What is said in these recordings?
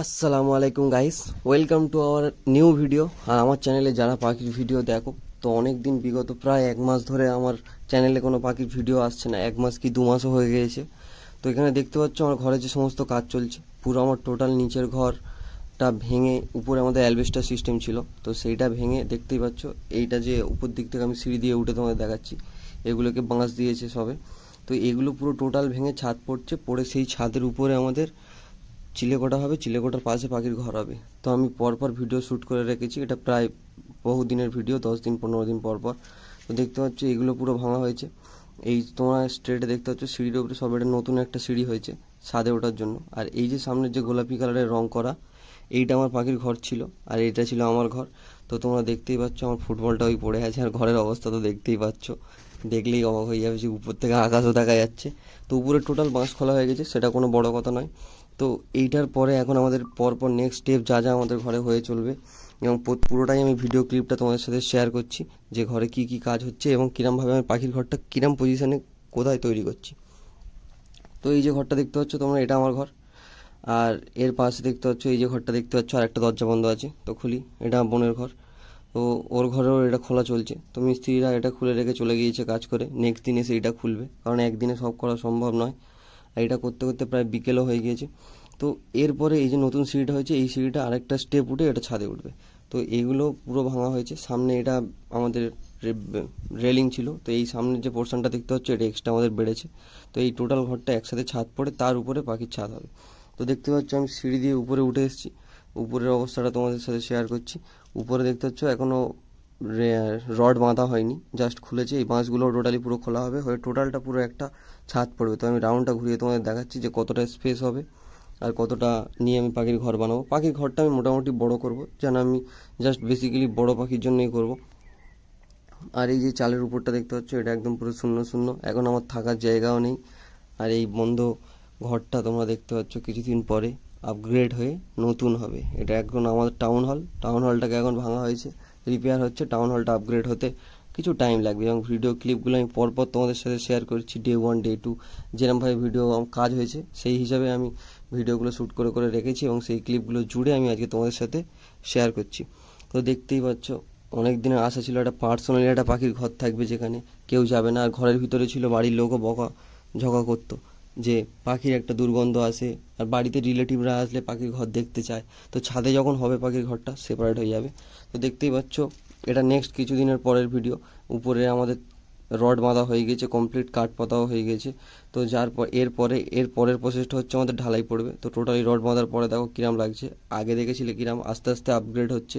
আসসালামু আলাইকুম guys welcome to our new video আর আমার চ্যানেলে যারা পাখির ভিডিও দেখো তো অনেক দিন বিগত প্রায় এক মাস ধরে আমার চ্যানেলে কোনো পাখির ভিডিও আসছে না এক মাস কি দু মাসও হয়ে গিয়েছে তো এখানে দেখতে পাচ্ছ আমার ঘরে যে সমস্ত কাজ চলছে পুরো আমার টোটাল নিচের ঘরটা ভেঙে উপরে আমাদের অ্যালবেস্টার সিস্টেম ছিল তো সেইটা ভেঙে দেখতেই পাচ্ছ এইটা যে উপর দিক থেকে আমি সিঁড়ি দিয়ে উঠে তোমাদের দেখাচ্ছি এগুলোকে বাঁশ দিয়েছে সবে তো এগুলো পুরো টোটাল ভেঙে ছাদ পড়ছে পড়ে সেই ছাদের উপরে আমাদের চিলেকোটা হবে চিলেকোটার পাশে পাখির ঘর হবে তো আমি পরপর ভিডিও শ্যুট করে রেখেছি এটা প্রায় বহু দিনের ভিডিও দশ দিন পনেরো দিন পর পর তো দেখতে পাচ্ছি এগুলো পুরো ভাঙা হয়েছে এই তোমার স্ট্রেটে দেখতে পাচ্ছ সিঁড়ির উপরে সব এটা নতুন একটা সিঁড়ি হয়েছে ছাদে ওঠার জন্য আর এই যে সামনের যে গোলাপি কালারের রং করা এইটা আমার পাখির ঘর ছিল আর এটা ছিল আমার ঘর তো তোমরা দেখতেই পাচ্ছ আমার ফুটবলটা ওই পড়ে আছে আর ঘরের অবস্থা তো দেখতেই পাচ্ছ দেখলেই অবাক হয়ে যাবে যে উপর থেকে আকাশও দেখা যাচ্ছে তো উপরে টোটাল বাঁশ খোলা হয়ে গেছে সেটা কোনো বড় কথা নয় তো এইটার পরে এখন আমাদের পরপর নেক্সট স্টেপ যা যা আমাদের ঘরে হয়ে চলবে এবং পুরোটাই আমি ভিডিও ক্লিপটা তোমাদের সাথে শেয়ার করছি যে ঘরে কি কি কাজ হচ্ছে এবং কিরমভাবে আমি পাখির ঘরটা কিরম পজিশানে কোথায় তৈরি করছি তো এই যে ঘরটা দেখতে পাচ্ছ তোমরা এটা আমার ঘর আর এর পাশে দেখতে পাচ্ছ এই যে ঘরটা দেখতে পাচ্ছ আর একটা দরজা বন্ধ আছে তো খুলি এটা বোনের ঘর তো ওর ঘরেও এটা খোলা চলছে তো মিস্ত্রিরা এটা খুলে রেখে চলে গিয়েছে কাজ করে নেক্সট দিন এসে এটা খুলবে কারণ একদিনে সব করা সম্ভব নয় আর এটা করতে করতে প্রায় বিকেলও হয়ে গিয়েছে তো এরপরে এই যে নতুন সিঁড়িটা হয়েছে এই সিঁড়িটা আরেকটা স্টেপ উঠে এটা ছাদে উঠবে তো এইগুলো পুরো ভাঙা হয়েছে সামনে এটা আমাদের রেলিং ছিল তো এই সামনের যে পোর্শনটা দেখতে হচ্ছে এটা এক্সট্রা আমাদের বেড়েছে তো এই টোটাল ঘরটা একসাথে ছাদ পড়ে তার উপরে পাখির ছাদ হবে তো দেখতে পাচ্ছ আমি সিঁড়ি দিয়ে উপরে উঠে এসেছি উপরের অবস্থাটা তোমাদের সাথে শেয়ার করছি উপরে দেখতে পাচ্ছ এখনও রড বাঁধা হয়নি জাস্ট খুলেছে এই বাঁশগুলো টোটালি পুরো খোলা হবে হয়ে টোটালটা পুরো একটা ছাদ পড়বে তো আমি রাউন্ডটা ঘুরিয়ে তোমাদের দেখাচ্ছি যে কতটা স্পেস হবে আর কতটা নিয়ে আমি পাখির ঘর বানাবো পাখির ঘরটা আমি মোটামুটি বড় করব যেন আমি জাস্ট বেসিক্যালি বড় পাখির জন্যই করব আর এই যে চালের উপরটা দেখতে পাচ্ছ এটা একদম পুরো শূন্য শূন্য এখন আমার থাকার জায়গাও নেই আর এই বন্ধ ঘরটা তোমরা দেখতে পাচ্ছ কিছুদিন পরে আপগ্রেড হয়ে নতুন হবে এটা এখন আমাদের টাউন হল টাউন হলটাকে এখন ভাঙা হয়েছে রিপেয়ার হচ্ছে টাউন হলটা আপগ্রেড হতে কিছু টাইম লাগবে এবং ভিডিও ক্লিপগুলো আমি পরপর তোমাদের সাথে শেয়ার করছি ডে ওয়ান ডে টু যেরকমভাবে ভিডিও কাজ হয়েছে সেই হিসাবে আমি ভিডিওগুলো শ্যুট করে করে রেখেছি এবং সেই ক্লিপগুলো জুড়ে আমি আজকে তোমাদের সাথে শেয়ার করছি তো দেখতেই পাচ্ছ অনেক দিনের আশা ছিল একটা পার্সোনালি একটা পাখির ঘর থাকবে যেখানে কেউ যাবে না আর ঘরের ভিতরে ছিল বাড়ির লোকও বকা ঝকা করতো যে পাখির একটা দুর্গন্ধ আসে আর বাড়িতে রিলেটিভরা আসলে পাখির ঘর দেখতে চায় তো ছাদে যখন হবে পাখির ঘরটা সেপারেট হয়ে যাবে তো দেখতেই পাচ্ছ এটা নেক্সট কিছুদিনের পরের ভিডিও উপরে আমাদের রড বাঁধা হয়ে গেছে কমপ্লিট কাঠ পাতাও হয়ে গেছে তো যার পর এরপরে এর পরের প্রসেসটা হচ্ছে আমাদের ঢালাই পড়বে তো টোটালি রড বাঁধার পরে দেখো কিরাম লাগছে আগে দেখেছিলে কিরাম আস্তে আস্তে আপগ্রেড হচ্ছে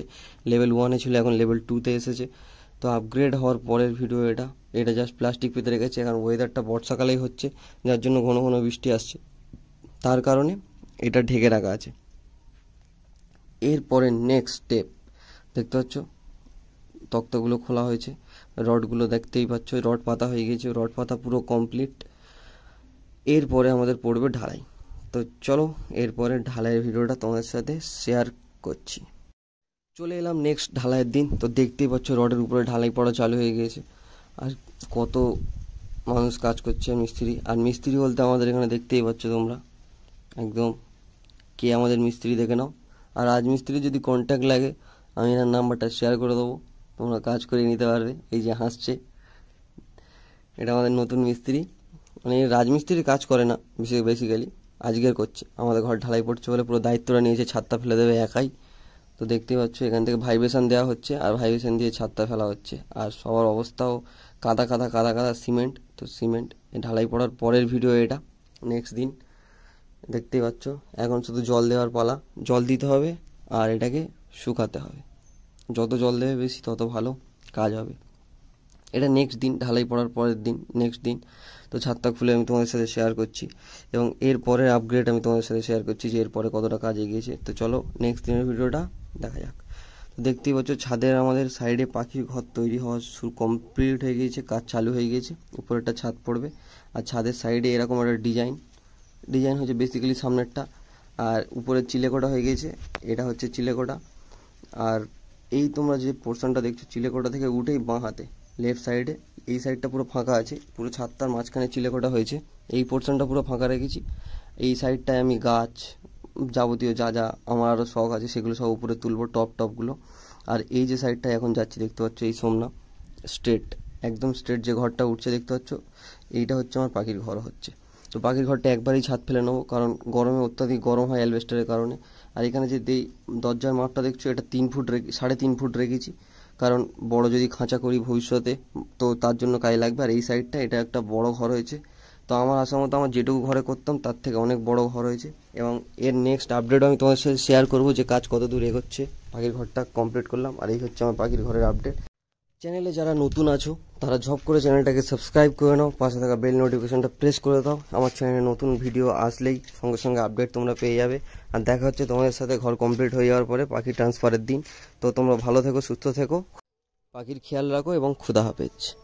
লেভেল ওয়ানে ছিল এখন লেভেল টুতে এসেছে তো আপগ্রেড হওয়ার পরের ভিডিও এটা এটা জাস্ট প্লাস্টিক পেতে রেখেছে কারণ ওয়েদারটা বর্ষাকালেই হচ্ছে যার জন্য ঘন ঘন বৃষ্টি আসছে তার কারণে এটা ঢেকে রাখা আছে এরপরে নেক্সট স্টেপ দেখতে পাচ্ছ তক্তাগুলো খোলা হয়েছে রডগুলো দেখতেই পাচ্ছ রড পাতা হয়ে গেছে রড পাতা পুরো কমপ্লিট এরপরে আমাদের পড়বে ঢালাই তো চলো এরপরে ঢালাইয়ের ভিডিওটা তোমাদের সাথে শেয়ার করছি চলে এলাম নেক্সট ঢালাইয়ের দিন তো দেখতেই পাচ্ছ রডের উপরে ঢালাই পড়া চালু হয়ে গিয়েছে আর কত মানুষ কাজ করছে মিস্ত্রি আর মিস্ত্রি বলতে আমাদের এখানে দেখতেই পাচ্ছ তোমরা একদম কে আমাদের মিস্ত্রি দেখে নাও আর রাজমিস্ত্রি যদি কন্ট্যাক্ট লাগে আমি এনার নাম্বারটা শেয়ার করে দেবো তোমরা কাজ করে নিতে পারবে এই যে হাসছে এটা আমাদের নতুন মিস্ত্রি মানে রাজমিস্ত্রি কাজ করে না বেশি বেসিক্যালি আজকের করছে আমাদের ঘর ঢালাই পড়ছে বলে পুরো দায়িত্বটা নিয়েছে ছাদটা ফেলে দেবে একাই তো দেখতে পাচ্ছ এখান থেকে ভাইব্রেশন দেওয়া হচ্ছে আর ভাইব্রেশন দিয়ে ছাদটা ফেলা হচ্ছে আর সবার অবস্থাও কাদা কাদা কাদা কাদা সিমেন্ট তো সিমেন্ট ঢালাই পড়ার পরের ভিডিও এটা নেক্সট দিন দেখতেই পাচ্ছ এখন শুধু জল দেওয়ার পালা জল দিতে হবে আর এটাকে শুকাতে হবে যত জল দেবে বেশি তত ভালো কাজ হবে এটা নেক্সট দিন ঢালাই পড়ার পরের দিন নেক্সট দিন তো ছাদটা খুলে আমি তোমাদের সাথে শেয়ার করছি এবং এর পরের আপগ্রেড আমি তোমাদের সাথে শেয়ার করছি যে এরপরে কতটা কাজ এগিয়েছে তো চলো নেক্সট দিনের ভিডিওটা দেখা যাক তো দেখতেই পাচ্ছ ছাদের আমাদের সাইডে পাখির ঘর তৈরি হওয়া শুরু কমপ্লিট হয়ে গিয়েছে কাজ চালু হয়ে গিয়েছে উপরেরটা ছাদ পড়বে আর ছাদের সাইডে এরকম একটা ডিজাইন ডিজাইন হচ্ছে বেসিক্যালি সামনেরটা আর উপরের চিলেকোটা হয়ে গিয়েছে এটা হচ্ছে চিলেকোটা আর এই তোমরা যে পোর্শনটা দেখছো চিলেকোটা থেকে উঠেই বাঁ হাতে লেফট সাইডে এই সাইডটা পুরো ফাঁকা আছে পুরো ছাদটার মাঝখানে চিলেকোটা হয়েছে এই পোর্শনটা পুরো ফাঁকা রেখেছি এই সাইডটায় আমি গাছ যাবতীয় যা যা আমার আরও শখ আছে সেগুলো সব উপরে তুলবো টপ টপগুলো আর এই যে সাইডটা এখন যাচ্ছি দেখতে পাচ্ছ এই সোমনা স্ট্রেট একদম স্ট্রেট যে ঘরটা উঠছে দেখতে পাচ্ছ এইটা হচ্ছে আমার পাখির ঘর হচ্ছে তো পাখির ঘরটা একবারই ছাদ ফেলে নেবো কারণ গরমে অত্যাধিক গরম হয় অ্যালবেস্টারের কারণে আর এখানে যে দরজার মাপটা দেখছো এটা তিন ফুট রেখে সাড়ে তিন ফুট রেখেছি কারণ বড় যদি খাঁচা করি ভবিষ্যতে তো তার জন্য কাজে লাগবে আর এই সাইডটা এটা একটা বড় ঘর হয়েছে তো আমার আশা মতো আমার যেটুকু ঘরে করতাম তার থেকে অনেক বড় ঘর হয়েছে এবং এর নেক্সট আপডেটও আমি তোমাদের সাথে শেয়ার করবো যে কাজ কত দূর এগোচ্ছে পাখির ঘরটা কমপ্লিট করলাম আর এই হচ্ছে আমার পাখির ঘরের আপডেট চ্যানেলে যারা নতুন আছো তারা ঝপ করে চ্যানেলটাকে সাবস্ক্রাইব করে নাও পাশে থাকা বেল নোটিফিকেশনটা প্রেস করে দাও আমার চ্যানেলে নতুন ভিডিও আসলেই সঙ্গে সঙ্গে আপডেট তোমরা পেয়ে যাবে আর দেখা হচ্ছে তোমাদের সাথে ঘর কমপ্লিট হয়ে যাওয়ার পরে পাখি ট্রান্সফারের দিন তো তোমরা ভালো থেকো সুস্থ থেকো পাখির খেয়াল রাখো এবং ক্ষুধা হাফেজ